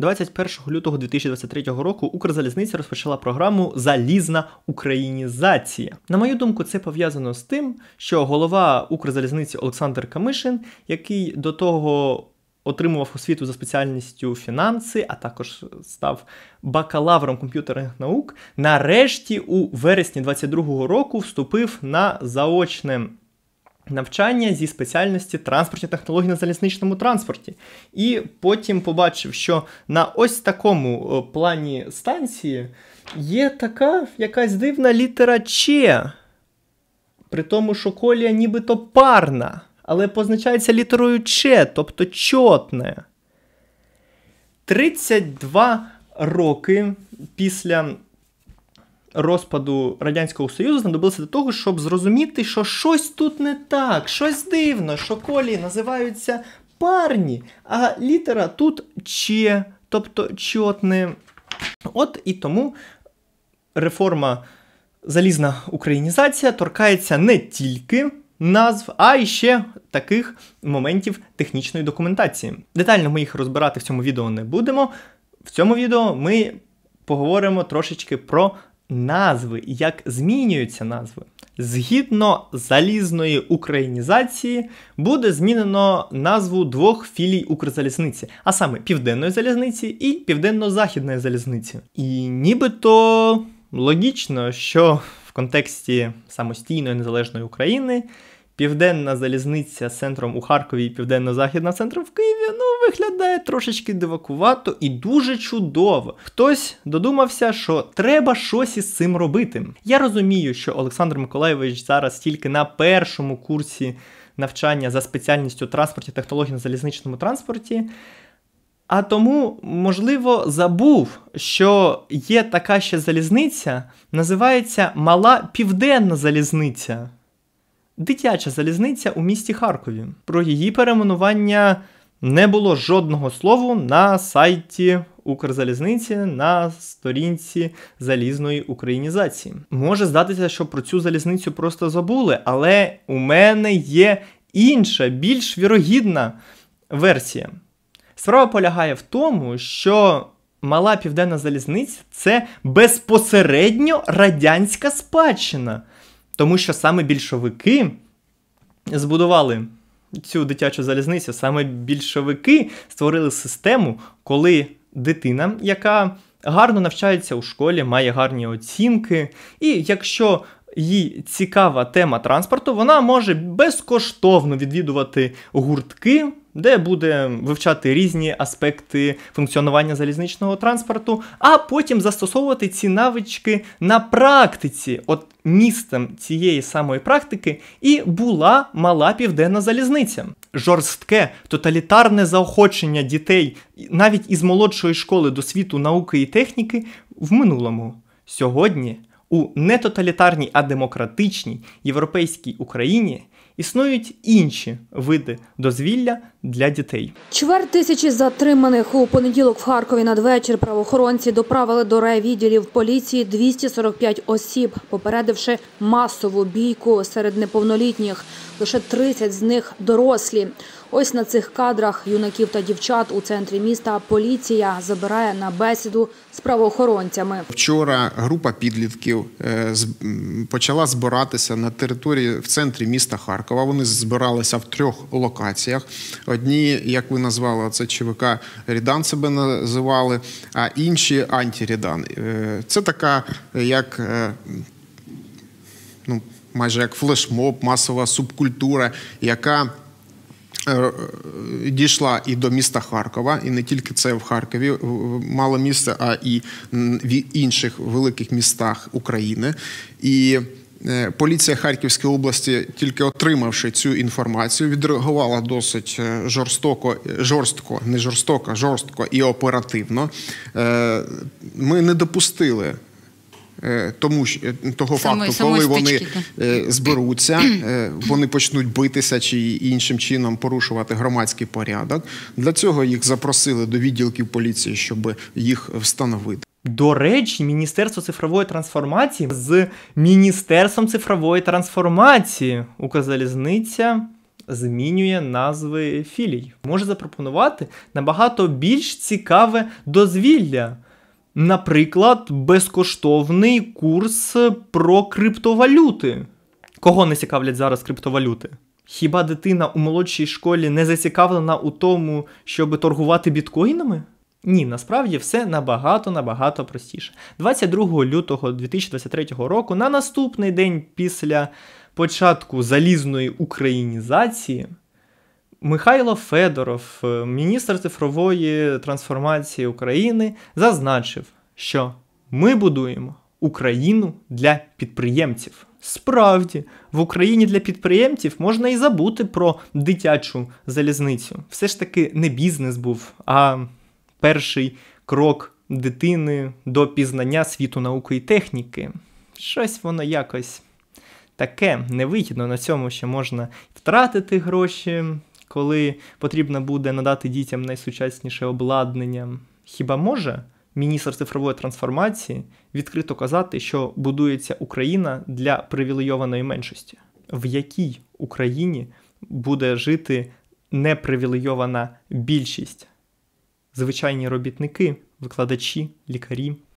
21 лютого 2023 року Укрзалізниця розпочала програму Залізна українізація. На мою думку, це пов'язано з тим, що голова Укрзалізниці Олександр Камишин, який до того отримував освіту за спеціальністю фінанси, а також став бакалавром комп'ютерних наук, нарешті у вересні 2022 року вступив на заочне навчання зі спеціальності транспортні технології на залізничному транспорті. І потім побачив, що на ось такому е, плані станції є така якась дивна літера Ч. При тому, що колія нібито парна, але позначається літерою Ч, тобто чотне. 32 роки після розпаду Радянського Союзу знадобилося до того, щоб зрозуміти, що щось тут не так, щось дивно, що колії називаються парні, а літера тут «ч», тобто чотне. От і тому реформа залізна українізація торкається не тільки. Назв, а і ще таких моментів технічної документації. Детально ми їх розбирати в цьому відео не будемо. В цьому відео ми поговоримо трошечки про назви, як змінюються назви. Згідно залізної українізації буде змінено назву двох філій Укрзалізниці, а саме Південної залізниці і Південно-Західної залізниці. І нібито логічно, що в контексті самостійної незалежної України Південна залізниця з центром у Харкові і південно-західна центром в Києві ну виглядає трошечки дивакувато і дуже чудово. Хтось додумався, що треба щось із цим робити. Я розумію, що Олександр Миколаєвич зараз тільки на першому курсі навчання за спеціальністю транспорті, технологій на залізничному транспорті. А тому, можливо, забув, що є така ще залізниця, називається Мала Південна Залізниця дитяча залізниця у місті Харкові. Про її перейменування не було жодного слову на сайті Укрзалізниці на сторінці залізної українізації. Може здатися, що про цю залізницю просто забули, але у мене є інша, більш вірогідна версія. Справа полягає в тому, що мала південна залізниця це безпосередньо радянська спадщина. Тому що саме більшовики збудували цю дитячу залізницю, саме більшовики створили систему, коли дитина, яка гарно навчається у школі, має гарні оцінки, і якщо їй цікава тема транспорту, вона може безкоштовно відвідувати гуртки де буде вивчати різні аспекти функціонування залізничного транспорту, а потім застосовувати ці навички на практиці. От містом цієї самої практики і була мала південна залізниця. Жорстке тоталітарне заохочення дітей навіть із молодшої школи до світу науки і техніки в минулому. Сьогодні у нетоталітарній, а демократичній європейській Україні існують інші види дозвілля для дітей. Чверть тисячі затриманих у понеділок в Харкові надвечір правоохоронці доправили до райвідділів поліції 245 осіб, попередивши масову бійку серед неповнолітніх. Лише 30 з них дорослі. Ось на цих кадрах юнаків та дівчат у центрі міста поліція забирає на бесіду з правоохоронцями. Вчора група підлітків е, почала збиратися на території в центрі міста Харкова. Вони збиралися в трьох локаціях. Одні, як ви назвали, це ЧВК Рідан себе називали, а інші антирідан. Е, це така, е, як е, ну, майже як флешмоб, масова субкультура, яка Дійшла і до міста Харкова, і не тільки це в Харкові мало місце, а і в інших великих містах України. І Е, поліція Харківської області, тільки отримавши цю інформацію, відреагувала досить е, жорстоко, е, жорстко, не жорстоко, жорстко і оперативно. Ми не допустили. Тому того Само, факту, коли вони зберуться, вони почнуть битися чи іншим чином порушувати громадський порядок. Для цього їх запросили до відділків поліції, щоб їх встановити. До речі, Міністерство цифрової трансформації з Міністерством цифрової трансформації Укрзалізниця змінює назви філій. Може запропонувати набагато більш цікаве дозвілля. Наприклад, безкоштовний курс про криптовалюти. Кого не цікавлять зараз криптовалюти? Хіба дитина у молодшій школі не зацікавлена у тому, щоб торгувати біткоїнами? Ні, насправді все набагато набагато простіше. 22 лютого 2023 року, на наступний день після початку залізної українізації, Михайло Федоров, е, міністр цифрової трансформації України, зазначив, що ми будуємо Україну для підприємців. Справді, в Україні для підприємців можна і забути про дитячу залізницю. Все ж таки не бізнес був, а перший крок дитини до пізнання світу науки і техніки. Щось воно якось таке невигідно. На цьому ще можна втратити гроші, коли потрібно буде надати дітям найсучасніше обладнання. Хіба може? Міністр цифрової трансформації відкрито казати, що будується Україна для привілейованої меншості, в якій Україні буде жити непривілейована більшість, звичайні робітники, викладачі, лікарі.